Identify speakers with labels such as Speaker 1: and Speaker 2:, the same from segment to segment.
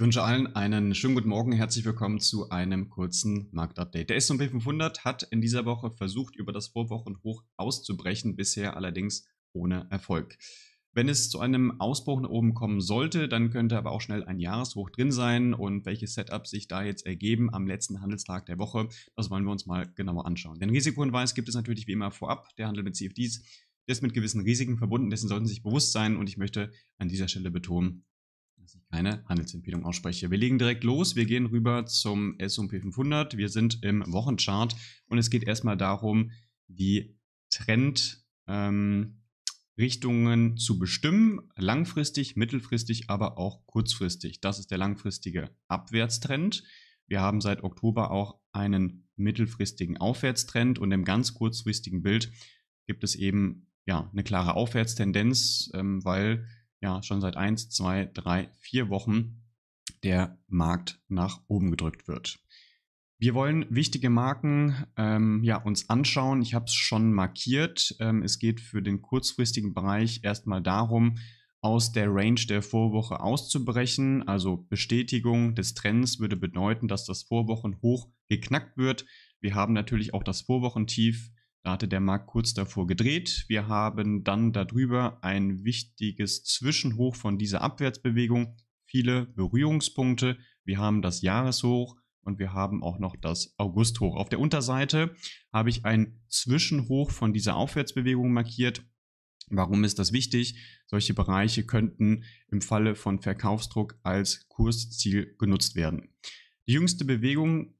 Speaker 1: Ich wünsche allen einen schönen guten Morgen. Herzlich willkommen zu einem kurzen Marktupdate. Der S&P 500 hat in dieser Woche versucht, über das Vorwochenhoch auszubrechen, bisher allerdings ohne Erfolg. Wenn es zu einem Ausbruch nach oben kommen sollte, dann könnte aber auch schnell ein Jahreshoch drin sein und welche Setups sich da jetzt ergeben am letzten Handelstag der Woche, das wollen wir uns mal genauer anschauen. Den Risikohinweis gibt es natürlich wie immer vorab, der Handel mit CFDs ist mit gewissen Risiken verbunden, dessen sollten Sie sich bewusst sein und ich möchte an dieser Stelle betonen, dass ich keine Handelsempfehlung ausspreche. Wir legen direkt los. Wir gehen rüber zum S&P 500. Wir sind im Wochenchart und es geht erstmal darum, die Trendrichtungen ähm, zu bestimmen, langfristig, mittelfristig, aber auch kurzfristig. Das ist der langfristige Abwärtstrend. Wir haben seit Oktober auch einen mittelfristigen Aufwärtstrend und im ganz kurzfristigen Bild gibt es eben ja eine klare Aufwärtstendenz, ähm, weil ja schon seit 1, 2, 3, 4 Wochen der Markt nach oben gedrückt wird. Wir wollen wichtige Marken ähm, ja, uns anschauen. Ich habe es schon markiert. Ähm, es geht für den kurzfristigen Bereich erstmal darum, aus der Range der Vorwoche auszubrechen. Also Bestätigung des Trends würde bedeuten, dass das Vorwochenhoch geknackt wird. Wir haben natürlich auch das Vorwochentief da hatte der Markt kurz davor gedreht. Wir haben dann darüber ein wichtiges Zwischenhoch von dieser Abwärtsbewegung, viele Berührungspunkte. Wir haben das Jahreshoch und wir haben auch noch das Augusthoch. Auf der Unterseite habe ich ein Zwischenhoch von dieser Aufwärtsbewegung markiert. Warum ist das wichtig? Solche Bereiche könnten im Falle von Verkaufsdruck als Kursziel genutzt werden. Die jüngste Bewegung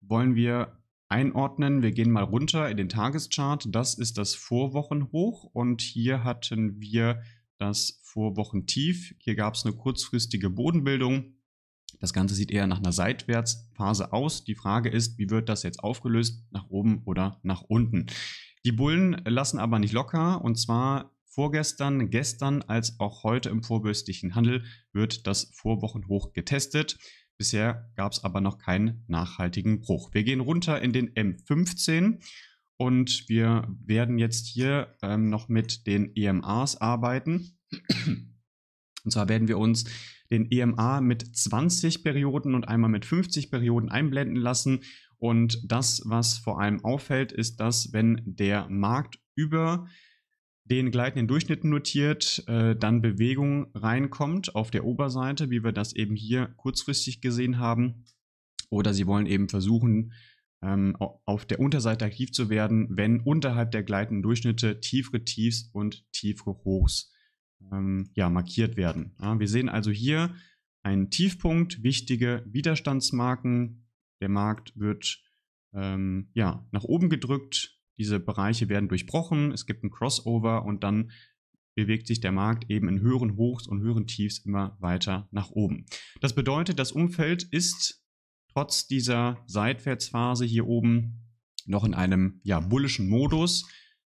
Speaker 1: wollen wir einordnen. Wir gehen mal runter in den Tageschart. Das ist das Vorwochenhoch und hier hatten wir das Vorwochentief. Hier gab es eine kurzfristige Bodenbildung. Das Ganze sieht eher nach einer Seitwärtsphase aus. Die Frage ist, wie wird das jetzt aufgelöst? Nach oben oder nach unten? Die Bullen lassen aber nicht locker und zwar vorgestern, gestern als auch heute im vorbürstlichen Handel wird das Vorwochenhoch getestet. Bisher gab es aber noch keinen nachhaltigen Bruch. Wir gehen runter in den M15 und wir werden jetzt hier ähm, noch mit den EMAs arbeiten. Und zwar werden wir uns den EMA mit 20 Perioden und einmal mit 50 Perioden einblenden lassen. Und das, was vor allem auffällt, ist, dass wenn der Markt über den gleitenden Durchschnitten notiert, äh, dann Bewegung reinkommt auf der Oberseite, wie wir das eben hier kurzfristig gesehen haben. Oder Sie wollen eben versuchen, ähm, auf der Unterseite aktiv zu werden, wenn unterhalb der gleitenden Durchschnitte tiefere Tiefs und tiefere Hochs ähm, ja, markiert werden. Ja, wir sehen also hier einen Tiefpunkt, wichtige Widerstandsmarken. Der Markt wird ähm, ja, nach oben gedrückt, diese Bereiche werden durchbrochen, es gibt ein Crossover und dann bewegt sich der Markt eben in höheren Hochs und höheren Tiefs immer weiter nach oben. Das bedeutet, das Umfeld ist trotz dieser Seitwärtsphase hier oben noch in einem ja, bullischen Modus.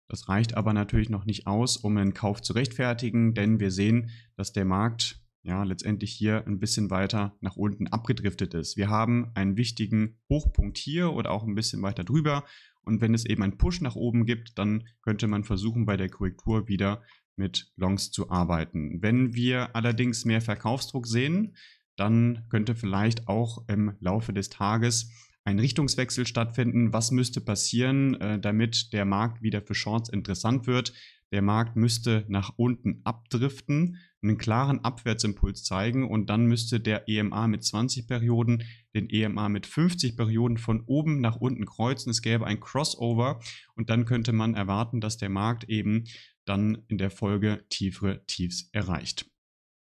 Speaker 1: Das reicht aber natürlich noch nicht aus, um einen Kauf zu rechtfertigen, denn wir sehen, dass der Markt ja letztendlich hier ein bisschen weiter nach unten abgedriftet ist. Wir haben einen wichtigen Hochpunkt hier oder auch ein bisschen weiter drüber und wenn es eben einen Push nach oben gibt, dann könnte man versuchen, bei der Korrektur wieder mit Longs zu arbeiten. Wenn wir allerdings mehr Verkaufsdruck sehen, dann könnte vielleicht auch im Laufe des Tages ein Richtungswechsel stattfinden? Was müsste passieren, äh, damit der Markt wieder für Shorts interessant wird? Der Markt müsste nach unten abdriften, einen klaren Abwärtsimpuls zeigen und dann müsste der EMA mit 20 Perioden den EMA mit 50 Perioden von oben nach unten kreuzen. Es gäbe ein Crossover und dann könnte man erwarten, dass der Markt eben dann in der Folge tiefere Tiefs erreicht.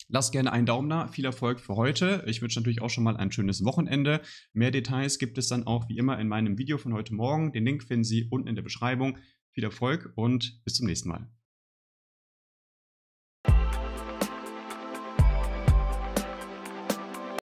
Speaker 1: Lasst gerne einen Daumen da. Viel Erfolg für heute. Ich wünsche natürlich auch schon mal ein schönes Wochenende. Mehr Details gibt es dann auch wie immer in meinem Video von heute Morgen. Den Link finden Sie unten in der Beschreibung. Viel Erfolg und bis zum nächsten Mal.